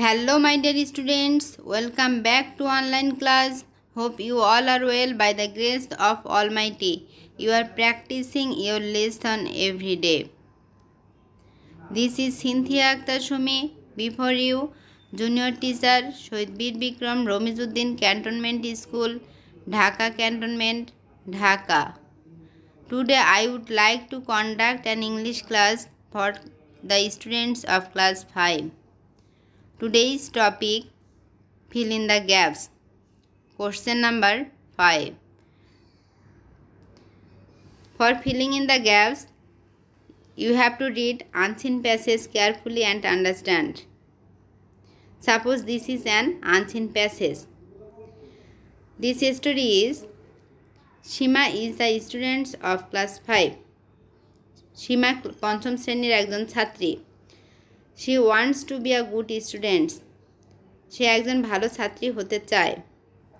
hello my dear students welcome back to online class hope you all are well by the grace of almighty you are practicing your lesson every day this is cynthia akhtar shumi before you junior teacher shohid bir bikram romizuddin cantonment school dhaka cantonment dhaka today i would like to conduct an english class for the students of class 5 Today's topic fill in the gaps. Question number 5. For filling in the gaps, you have to read unseen passage carefully and understand. Suppose this is an unseen passage. This story is is the the of class five. Shima Seema পঞ্চম শ্রেণীর একজন ছাত্রী she wants to be a good students সে একজন ভালো ছাত্রী হতে চায়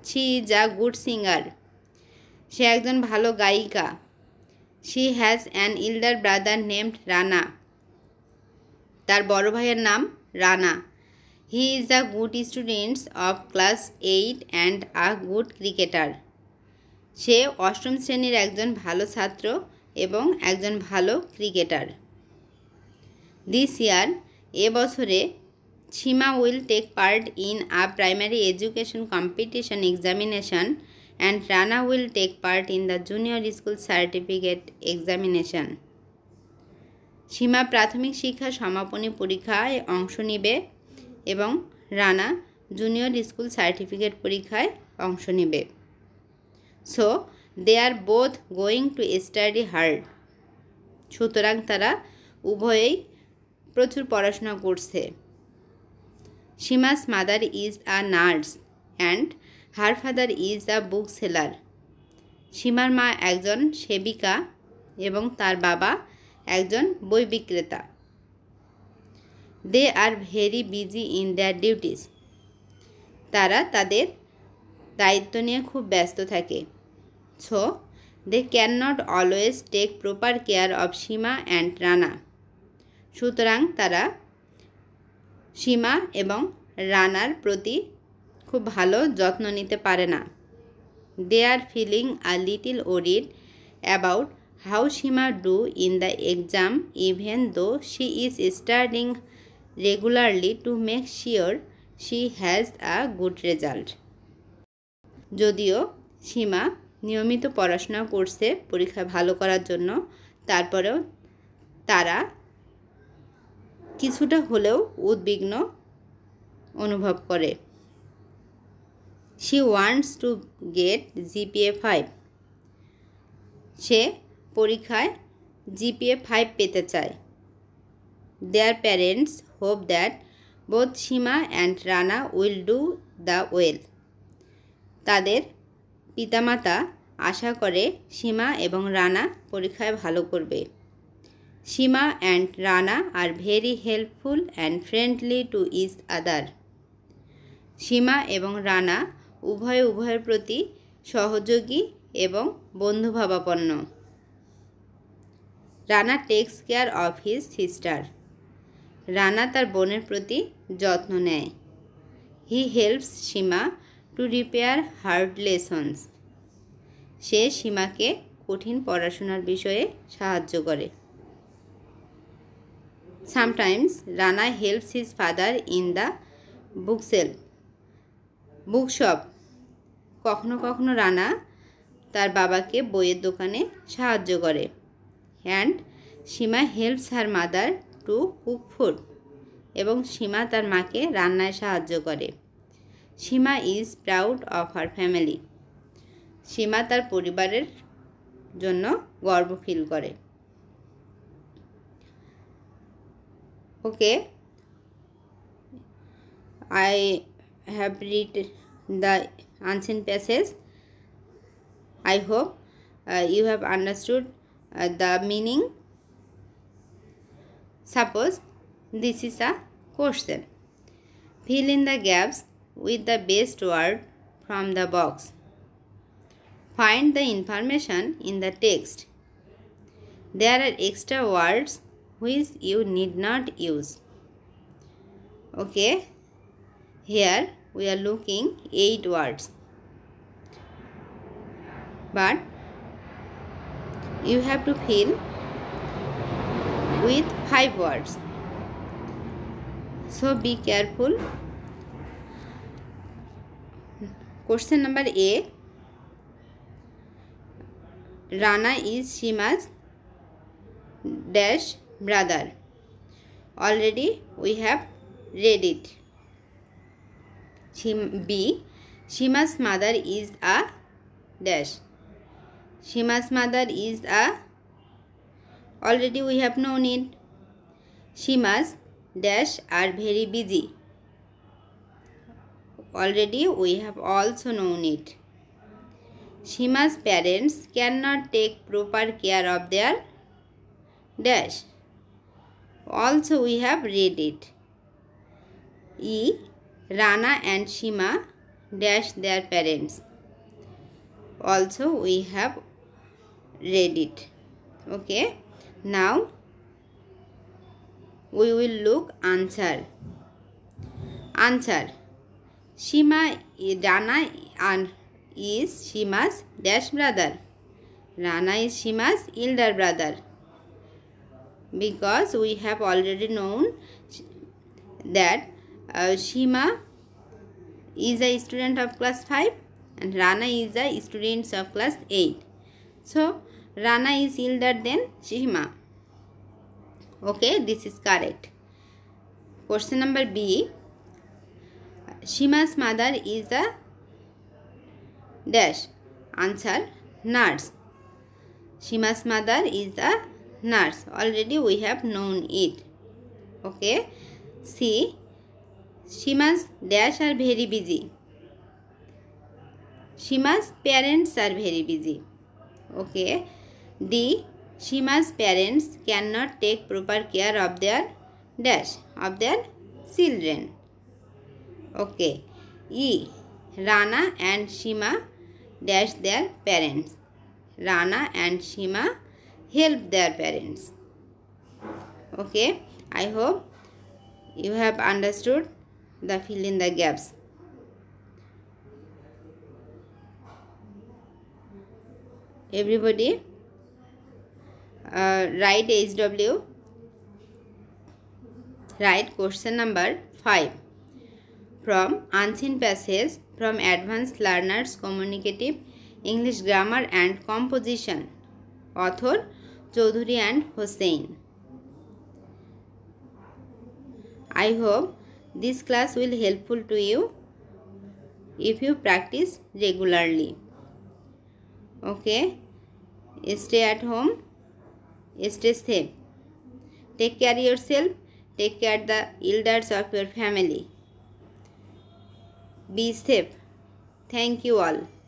she is a good singer সে একজন ভালো গায়িকা she has an elder brother named Rana তার বড় ভাইয়ের নাম Rana he is a good students of class eight and a good cricketer সে অষ্টম শ্রেণীর একজন ভালো ছাত্র এবং একজন ভালো ক্রিকেটার দিস ইয়ার এ বছরে Seema will take part in a primary education competition examination and Rana will take part in the junior school certificate examination Seema প্রাথমিক শিক্ষা সমাপনী পরীক্ষায় অংশ নেবে এবং রানা জুনিয়র স্কুল সার্টিফিকেট পরীক্ষায় অংশ নেবে so they are both going to study hard সুতরাং তারা উভয়েই প্রচুর পড়াশোনা করছে Seema's mother is a nurse and her father is a book seller সীমার মা একজন সেবিকা এবং তার বাবা একজন বই বিক্রেতা they are very busy in their duties তারা তাদের দায়িত্ব নিয়ে খুব ব্যস্ত থাকে ছ they can not always take proper care of Seema and Rana সুতরাং তারা সীমা এবং রানার প্রতি খুব ভালো যত্ন নিতে পারে না they are feeling a little worried about how Seema do in the exam even though she is স্টার্ডিং regularly to make sure she has a good result যদিও সীমা নিয়মিত পড়াশোনা করছে পরীক্ষা ভালো করার জন্য তারপরেও তারা কিছুটা হলেও উদ্বিগ্ন অনুভব করে she wants to get GPA five সে পরীক্ষায় জিপিএ ফাইভ পেতে চায় their parents hope that both Seema and Rana will do the well তাদের পিতামাতা আশা করে সীমা এবং রানা পরীক্ষায় ভালো করবে Seema and Rana are very helpful and friendly to each other Seema এবং রানা উভয় উভয়ের প্রতি সহযোগী এবং বন্ধুভাবাপন্ন Rana takes care of his sister Rana তার বোনের প্রতি যত্ন নেয় he helps Seema to repair hard lessons সে সীমাকে কঠিন পড়াশোনার বিষয়ে সাহায্য করে Sometimes Rana helps his father in the booksell. Bookshop কখনো কখনো রানা তার বাবাকে বইয়ের দোকানে সাহায্য করে and Seema helps her mother to cook food এবং সীমা তার মাকে রান্নায় সাহায্য করে Seema is proud of her family Seema তার পরিবারের জন্য গর্ব ফিল করে okay i have read the answer passages. i hope uh, you have understood uh, the meaning suppose this is a question fill in the gaps with the best word from the box find the information in the text there are extra words which you need not use okay here we are looking eight words but you have to fill with five words so be careful question number a rana is shima's dash brother. Already we have read it. B. Shima's mother is a dash. Shima's mother is a already we have known it. Shima's dash are very busy. Already we have also known it. Shima's parents cannot take proper care of their dash. Also we have read it. E. Rana and Shima dash their parents. Also we have read it. Okay. Now we will look answer. Answer. Shima Rana and is Shima's dash brother. Rana is Shima's elder brother because we have already known that uh, Shima is a student of class 5 and Rana is a student of class 8. So, Rana is older than Shima. Okay, this is correct. Question number B. Shima's mother is a dash. Answer, nurse. Shima's mother is a nurse already we have known it okay see Shima's dash are very busy Shima's parents are very busy okay D Shima's parents cannot take proper care of their dash of their children okay E Rana and Shima dash their parents Rana and Shima help their parents okay i hope you have understood the fill in the gaps everybody uh, write hw write question number 5 from unseen passage from advanced learners communicative english grammar and composition author Chowdhury and Hossain I hope this class will helpful to you if you practice regularly. Okay. Stay at home. Stay safe. Take care yourself. Take care the elders of your family. Be safe. Thank you all.